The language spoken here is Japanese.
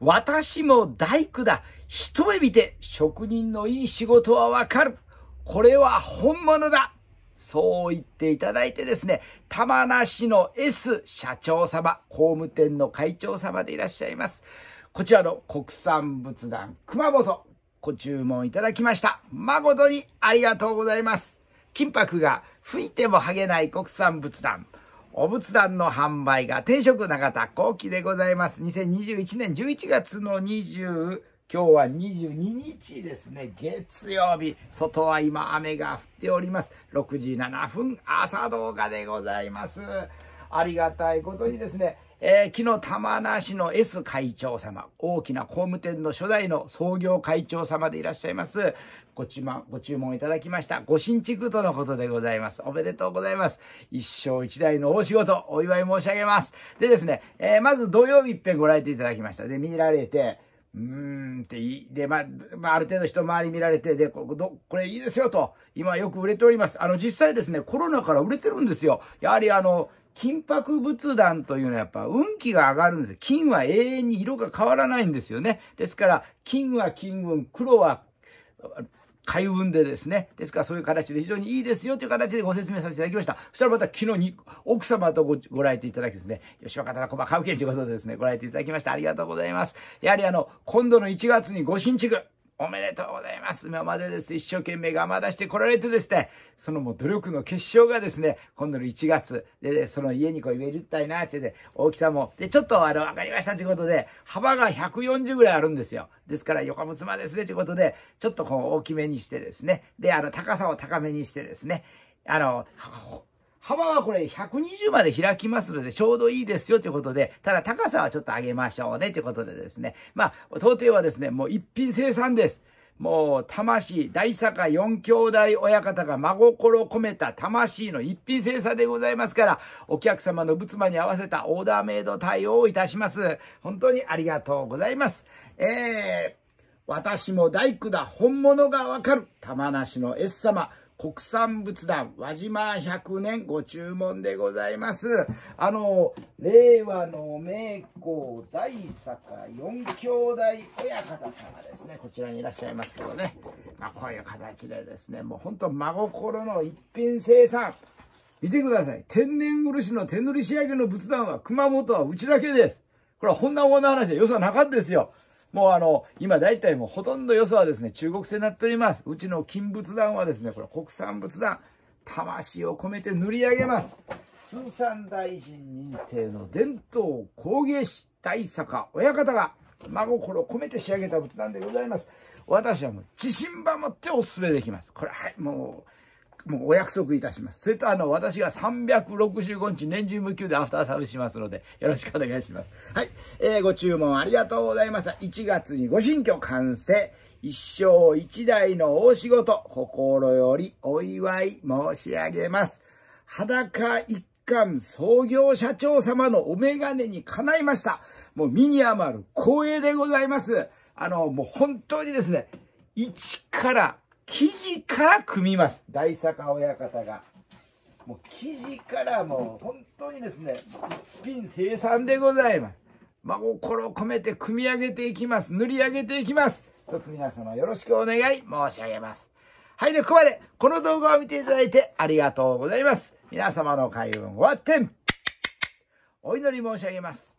私も大工だ。一目見て職人のいい仕事はわかる。これは本物だ。そう言っていただいてですね、玉名市の S 社長様、工務店の会長様でいらっしゃいます。こちらの国産仏壇熊本、ご注文いただきました。誠にありがとうございます。金箔が吹いても剥げない国産仏壇。お仏壇の販売が定食永田後期でございます。2021年11月の20、今日は22日ですね、月曜日。外は今雨が降っております。6時7分朝動画でございます。ありがたいことにですね、えー、昨日玉名市の S 会長様、大きな工務店の初代の創業会長様でいらっしゃいます。ご注文、ご注文いただきました。ご新築とのことでございます。おめでとうございます。一生一代の大仕事、お祝い申し上げます。でですね、えー、まず土曜日いっぺんご来店いただきました。で、見られて、うーんってい、で、まあ、まあ、ある程度一回り見られて、で、こどこれいいですよと、今よく売れております。あの、実際ですね、コロナから売れてるんですよ。やはりあの、金箔仏壇というのはやっぱ運気が上がるんです。よ。金は永遠に色が変わらないんですよね。ですから、金は金運、黒は開運でですね。ですからそういう形で非常にいいですよという形でご説明させていただきました。そしたらまた昨日に奥様とごご来店いただきですね、吉岡忠子ば歌舞伎ということでですね、ご来店いただきました。ありがとうございます。やはりあの、今度の1月にご新築。おめでとうございます。今までです。一生懸命我慢出してこられてですね、そのもう努力の結晶がですね、今度の1月で、ね、その家にこう入れるったいな、ってで、大きさも、で、ちょっとあの、わかりましたということで、幅が140ぐらいあるんですよ。ですから横結まですね、ということで、ちょっとこう大きめにしてですね、で、あの、高さを高めにしてですね、あの、幅はこれ120まで開きますのでちょうどいいですよということで、ただ高さはちょっと上げましょうねということでですね。まあ、到底はですね、もう一品生産です。もう、魂、大坂四兄弟親方が真心込めた魂の一品精査でございますから、お客様の仏間に合わせたオーダーメイド対応をいたします。本当にありがとうございます。えー、私も大工だ、本物がわかる、玉梨の S 様。国産仏壇、輪島100年ご注文でございます。あの、令和の名工大坂四兄弟親方様ですね。こちらにいらっしゃいますけどね。まあ、こういう形でですね、もうほんと真心の一品生産。見てください。天然漆の手塗り仕上げの仏壇は熊本はうちだけです。これは本んなもの話で予算なかったですよ。もうあの、今大体もうほとんどよそはですね、中国製になっております。うちの金仏壇はですね、これ国産仏壇、魂を込めて塗り上げます。通産大臣認定の伝統工芸士大坂親方が、真心を込めて仕上げた仏壇でございます。私はもう自信ば持ってお勧めできます。これ、はい、もう、もうお約束いたします。それとあの、私が365日年中無休でアフターサービスしますので、よろしくお願いします。はい。えー、ご注文ありがとうございました。1月にご新居完成。一生一代の大仕事、心よりお祝い申し上げます。裸一貫創業社長様のお眼鏡に叶いました。もう身に余る光栄でございます。あの、もう本当にですね、一から生地から組みます。大阪親方が。もう生地からもう本当にですね、一品生産でございます。真心を込めて組み上げていきます。塗り上げていきます。一つ皆様よろしくお願い申し上げます。はい、で、ここまで、この動画を見ていただいてありがとうございます。皆様の開運終わってお祈り申し上げます。